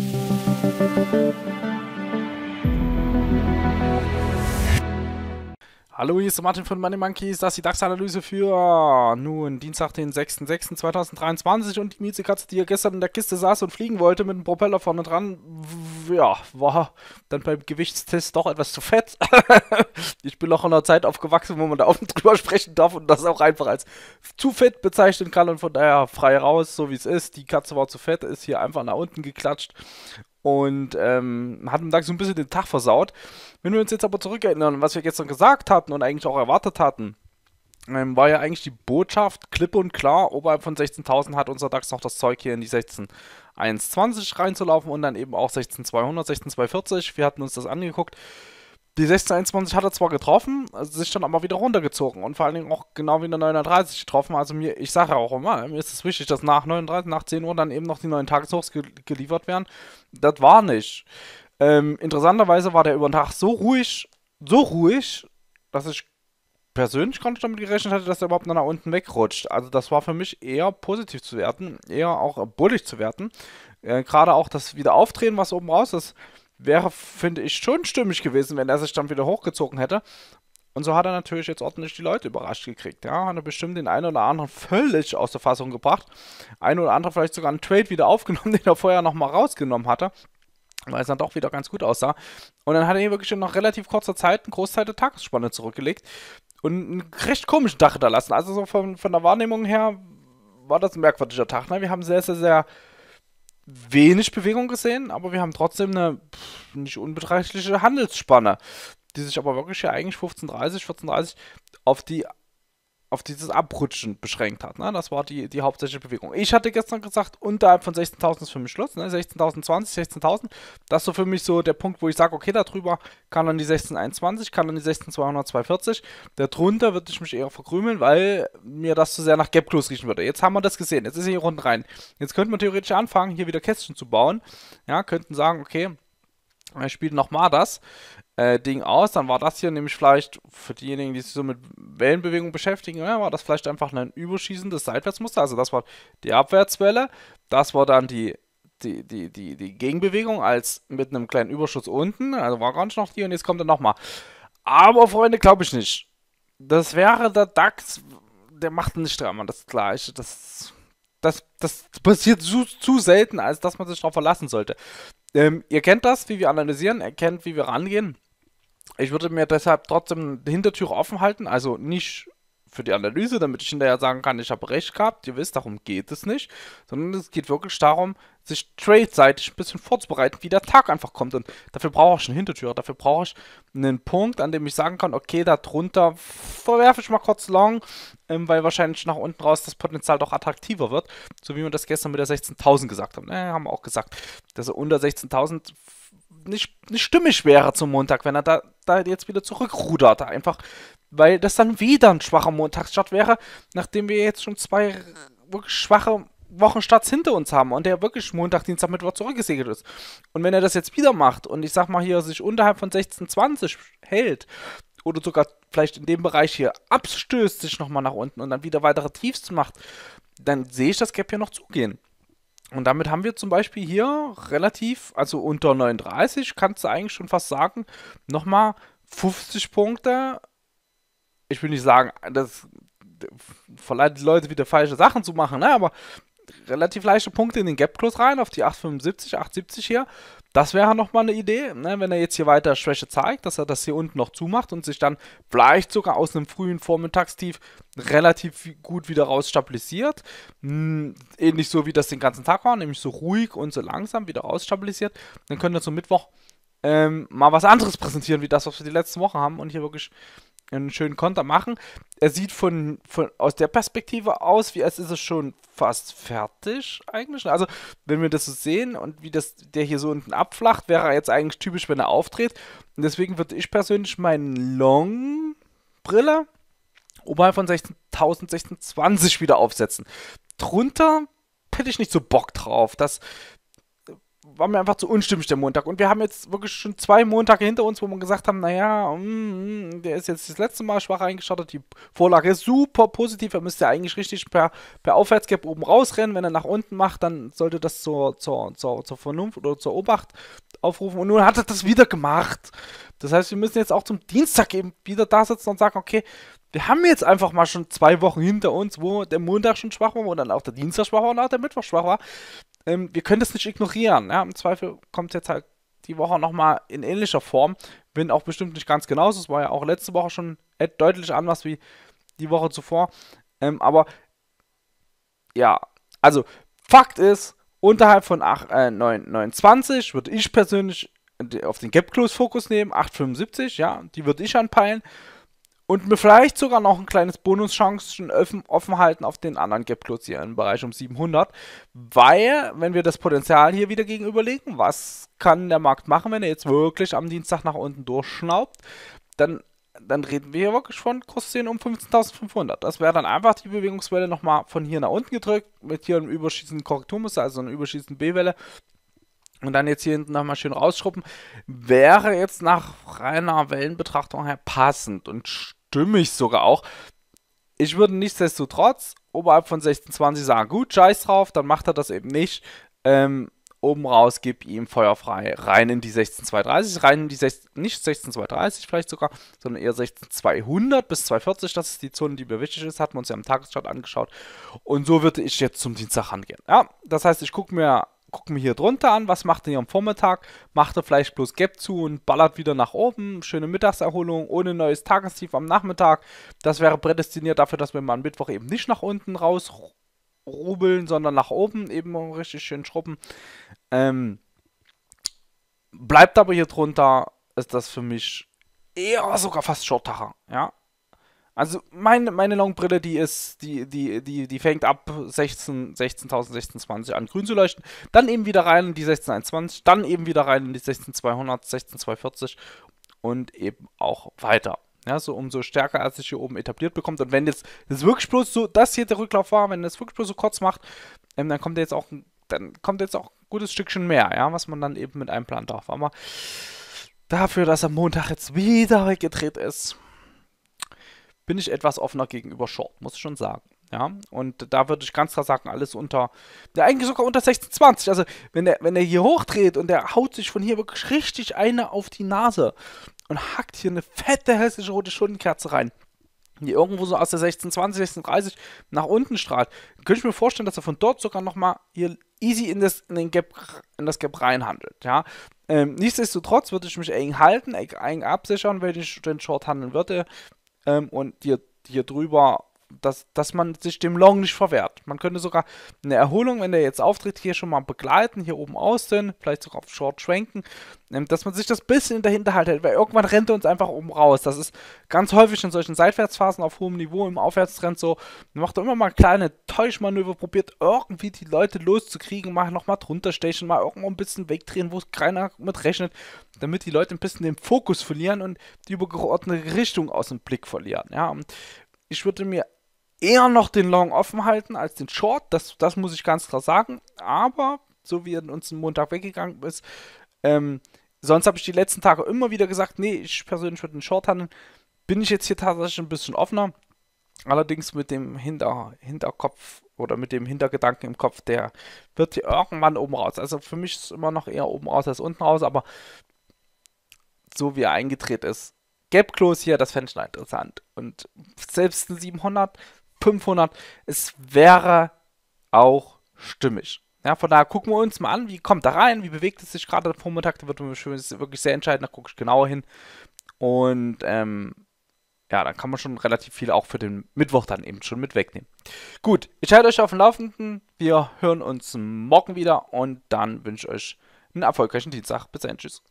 Thank you. Hallo, hier ist Martin von Money Monkeys, das ist die DAX-Analyse für ah, nun Dienstag, den 6.06.2023 und die Mietzekatze, die ja gestern in der Kiste saß und fliegen wollte mit dem Propeller vorne dran, ja, war dann beim Gewichtstest doch etwas zu fett. ich bin noch in einer Zeit aufgewachsen, wo man da offen drüber sprechen darf und das auch einfach als zu fett bezeichnen kann und von daher frei raus, so wie es ist. Die Katze war zu fett, ist hier einfach nach unten geklatscht und ähm, hat ihm da so ein bisschen den Tag versaut. Wenn wir uns jetzt aber zurückerinnern, was wir gestern gesagt hatten und eigentlich auch erwartet hatten, ähm, war ja eigentlich die Botschaft klipp und klar, oberhalb von 16.000 hat unser DAX noch das Zeug hier in die 16.120 reinzulaufen und dann eben auch 16.200, 16.240. Wir hatten uns das angeguckt. Die 1621 hat er zwar getroffen, also sich dann aber wieder runtergezogen und vor allen Dingen auch genau wie eine 39 getroffen. Also mir, ich sage auch immer, mir ist es wichtig, dass nach 39, nach 10 Uhr dann eben noch die neuen Tageshochs gel geliefert werden. Das war nicht. Ähm, interessanterweise war der über den Tag so ruhig, so ruhig, dass ich persönlich gar nicht damit gerechnet hatte, dass er überhaupt noch nach unten wegrutscht. Also das war für mich eher positiv zu werten, eher auch bullig zu werten. Äh, Gerade auch das Wiederaufdrehen, was oben raus ist, wäre, finde ich, schon stimmig gewesen, wenn er sich dann wieder hochgezogen hätte. Und so hat er natürlich jetzt ordentlich die Leute überrascht gekriegt. Ja, hat er bestimmt den einen oder anderen völlig aus der Fassung gebracht. Ein oder anderen vielleicht sogar einen Trade wieder aufgenommen, den er vorher nochmal rausgenommen hatte. Weil es dann doch wieder ganz gut aussah. Und dann hat er wirklich in noch relativ kurzer Zeit einen Großteil der Tagesspanne zurückgelegt. Und einen recht komischen Tag hinterlassen. Also so von, von der Wahrnehmung her war das ein merkwürdiger Tag. Ne? Wir haben sehr, sehr, sehr wenig Bewegung gesehen, aber wir haben trotzdem eine pff, nicht unbeträchtliche Handelsspanne, die sich aber wirklich hier eigentlich 15.30, 14.30 auf die auf dieses Abrutschen beschränkt hat. Ne? Das war die, die hauptsächliche Bewegung. Ich hatte gestern gesagt, unterhalb von 16.000 ist für mich Schluss. Ne? 16.020, 16.000. Das ist so für mich so der Punkt, wo ich sage, okay, darüber kann dann die 16.21, kann dann die 16.242. Darunter würde ich mich eher verkrümeln, weil mir das zu sehr nach Gap Close riechen würde. Jetzt haben wir das gesehen. Jetzt ist hier unten rein. Jetzt könnte man theoretisch anfangen, hier wieder Kästchen zu bauen. Ja, könnten sagen, okay, er spielt nochmal das äh, Ding aus, dann war das hier nämlich vielleicht für diejenigen, die sich so mit Wellenbewegung beschäftigen, ja, war das vielleicht einfach ein überschießendes Seitwärtsmuster. Also das war die Abwärtswelle, das war dann die die, die, die, die Gegenbewegung als mit einem kleinen Überschuss unten. Also war ganz noch die und jetzt kommt er nochmal. Aber Freunde, glaube ich nicht. Das wäre der DAX, der macht nicht dreimal das gleiche. Das, das, das passiert zu, zu selten, als dass man sich darauf verlassen sollte. Ähm, ihr kennt das, wie wir analysieren, ihr kennt, wie wir rangehen. Ich würde mir deshalb trotzdem die Hintertür offen halten, also nicht für die Analyse, damit ich hinterher sagen kann, ich habe recht gehabt, ihr wisst, darum geht es nicht, sondern es geht wirklich darum, sich trade-seitig ein bisschen vorzubereiten, wie der Tag einfach kommt. Und dafür brauche ich eine Hintertür, dafür brauche ich einen Punkt, an dem ich sagen kann, okay, da drunter verwerfe ich mal kurz long, ähm, weil wahrscheinlich nach unten raus das Potenzial doch attraktiver wird, so wie wir das gestern mit der 16.000 gesagt haben. Äh, haben auch gesagt, dass er unter 16.000 nicht, eine Stimme schwerer zum Montag, wenn er da, da jetzt wieder zurückrudert. Einfach, weil das dann wieder ein schwacher Montagsstart wäre, nachdem wir jetzt schon zwei wirklich schwache Wochenstarts hinter uns haben und der wirklich Montag, Dienstag, Mittwoch zurückgesegelt ist. Und wenn er das jetzt wieder macht und ich sag mal hier sich unterhalb von 16,20 hält oder sogar vielleicht in dem Bereich hier abstößt sich nochmal nach unten und dann wieder weitere Tiefs macht, dann sehe ich das Gap hier noch zugehen. Und damit haben wir zum Beispiel hier relativ, also unter 39, kannst du eigentlich schon fast sagen, nochmal 50 Punkte. Ich will nicht sagen, das verleiht die Leute wieder falsche Sachen zu machen, ne? aber relativ leichte Punkte in den Gap Close rein, auf die 875, 870 hier. Das wäre nochmal eine Idee, ne? wenn er jetzt hier weiter Schwäche zeigt, dass er das hier unten noch zumacht und sich dann vielleicht sogar aus einem frühen Vormittagstief relativ gut wieder raus stabilisiert. Ähnlich hm, eh, so wie das den ganzen Tag war, nämlich so ruhig und so langsam wieder raus stabilisiert. Dann können wir zum Mittwoch ähm, mal was anderes präsentieren, wie das, was wir die letzten Woche haben und hier wirklich einen schönen Konter machen. Er sieht von, von aus der Perspektive aus, wie als ist es schon fast fertig eigentlich. Also wenn wir das so sehen und wie das der hier so unten abflacht, wäre er jetzt eigentlich typisch, wenn er auftritt. Und deswegen würde ich persönlich meinen Long Brille oberhalb von 16.020 wieder aufsetzen. Drunter hätte ich nicht so Bock drauf. Das war mir einfach zu unstimmig der Montag. Und wir haben jetzt wirklich schon zwei Montage hinter uns, wo wir gesagt haben, naja, mm, mm der ist jetzt das letzte Mal schwach eingestartet, die Vorlage ist super positiv, er müsste eigentlich richtig per, per Aufwärtsgap oben rausrennen. Wenn er nach unten macht, dann sollte das zur, zur, zur, zur Vernunft oder zur Obacht aufrufen. Und nun hat er das wieder gemacht. Das heißt, wir müssen jetzt auch zum Dienstag eben wieder da sitzen und sagen, okay, wir haben jetzt einfach mal schon zwei Wochen hinter uns, wo der Montag schon schwach war, wo dann auch der Dienstag schwach war und auch der Mittwoch schwach war ähm, wir können das nicht ignorieren. Ja? Im Zweifel kommt es jetzt halt die Woche nochmal in ähnlicher Form, Bin auch bestimmt nicht ganz genauso. Es war ja auch letzte Woche schon deutlich anders wie die Woche zuvor. Ähm, aber ja, also Fakt ist, unterhalb von 8, äh, 9, 29 würde ich persönlich auf den Gap Close Fokus nehmen, 875, ja, die würde ich anpeilen und mir vielleicht sogar noch ein kleines Bonuschancen offen, offen halten auf den anderen Gap Close hier im Bereich um 700, weil, wenn wir das Potenzial hier wieder gegenüberlegen, was kann der Markt machen, wenn er jetzt wirklich am Dienstag nach unten durchschnaubt, dann, dann reden wir hier wirklich von Kursszenen um 15.500. Das wäre dann einfach die Bewegungswelle nochmal von hier nach unten gedrückt, mit hier einem überschießenden Korrekturmuster, also einer überschießenden B-Welle, und dann jetzt hier hinten nochmal schön rausschruppen, wäre jetzt nach reiner Wellenbetrachtung her passend und stimmig sogar auch. Ich würde nichtsdestotrotz oberhalb von 16,20 sagen, gut, scheiß drauf, dann macht er das eben nicht. Ähm, oben raus, gib ihm Feuer frei, rein in die 16230, rein in die 16, nicht 16230 vielleicht sogar, sondern eher 16200 bis 240, das ist die Zone, die mir wichtig ist, hatten wir uns ja im Tagesschart angeschaut und so würde ich jetzt zum Dienstag rangehen. Ja, das heißt, ich gucke mir gucken wir hier drunter an, was macht ihr am Vormittag? Macht ihr vielleicht bloß Gap zu und ballert wieder nach oben? Schöne Mittagserholung, ohne neues Tagestief am Nachmittag. Das wäre prädestiniert dafür, dass wir mal am Mittwoch eben nicht nach unten rausrubeln, sondern nach oben eben richtig schön schrubben. Ähm, bleibt aber hier drunter, ist das für mich eher sogar fast Short-Tacher. Ja, also meine, meine Longbrille, die ist, die, die, die, die fängt ab 16, 16.000, 16.20 an grün zu leuchten, dann eben wieder rein in die 16.120, dann eben wieder rein in die 16.200, 16.240 und eben auch weiter. Ja, so umso stärker als sich hier oben etabliert bekommt. Und wenn jetzt das wirklich bloß so, das hier der Rücklauf war, wenn das wirklich bloß so kurz macht, ähm, dann kommt jetzt auch, dann kommt jetzt auch ein gutes Stückchen mehr, ja, was man dann eben mit einplanen darf. Aber dafür, dass am Montag jetzt wieder weggedreht ist, bin ich etwas offener gegenüber Short, muss ich schon sagen. Ja, und da würde ich ganz klar sagen, alles unter, ja, eigentlich sogar unter 1620. Also, wenn der, wenn der hier hochdreht und der haut sich von hier wirklich richtig eine auf die Nase und hackt hier eine fette hässliche rote Schuldenkerze rein, die irgendwo so aus der 1620, 1630 nach unten strahlt, könnte ich mir vorstellen, dass er von dort sogar nochmal hier easy in das, in den Gap, in das Gap reinhandelt. Ja, ähm, nichtsdestotrotz würde ich mich eng halten, eng absichern, wenn ich den Short handeln würde ähm, und hier, dir drüber dass, dass man sich dem Long nicht verwehrt. Man könnte sogar eine Erholung, wenn der jetzt auftritt, hier schon mal begleiten, hier oben aussehen, vielleicht sogar auf Short schwenken, ähm, dass man sich das bisschen in der Hinterhalt hält, weil irgendwann rennt er uns einfach oben raus. Das ist ganz häufig in solchen Seitwärtsphasen auf hohem Niveau im Aufwärtstrend so. Man macht immer mal kleine Täuschmanöver, probiert irgendwie die Leute loszukriegen, mal nochmal drunter stechen, mal irgendwo ein bisschen wegdrehen, wo keiner mit rechnet, damit die Leute ein bisschen den Fokus verlieren und die übergeordnete Richtung aus dem Blick verlieren. Ja, und ich würde mir eher noch den Long offen halten als den Short. Das, das muss ich ganz klar sagen. Aber so wie er uns am Montag weggegangen ist, ähm, sonst habe ich die letzten Tage immer wieder gesagt, nee, ich persönlich würde den Short handeln. Bin ich jetzt hier tatsächlich ein bisschen offener. Allerdings mit dem Hinter Hinterkopf oder mit dem Hintergedanken im Kopf, der wird hier irgendwann oben raus. Also für mich ist es immer noch eher oben raus als unten raus, aber so wie er eingedreht ist, Gap Close hier, das fände ich interessant. Und selbst ein 700 500. Es wäre auch stimmig. Ja, von daher gucken wir uns mal an, wie kommt da rein, wie bewegt es sich gerade am Vormittag. Da wird man wirklich sehr entscheidend, da gucke ich genauer hin. Und ähm, ja, dann kann man schon relativ viel auch für den Mittwoch dann eben schon mit wegnehmen. Gut, ich halte euch auf dem Laufenden. Wir hören uns morgen wieder und dann wünsche ich euch einen erfolgreichen Dienstag. Bis dann, tschüss.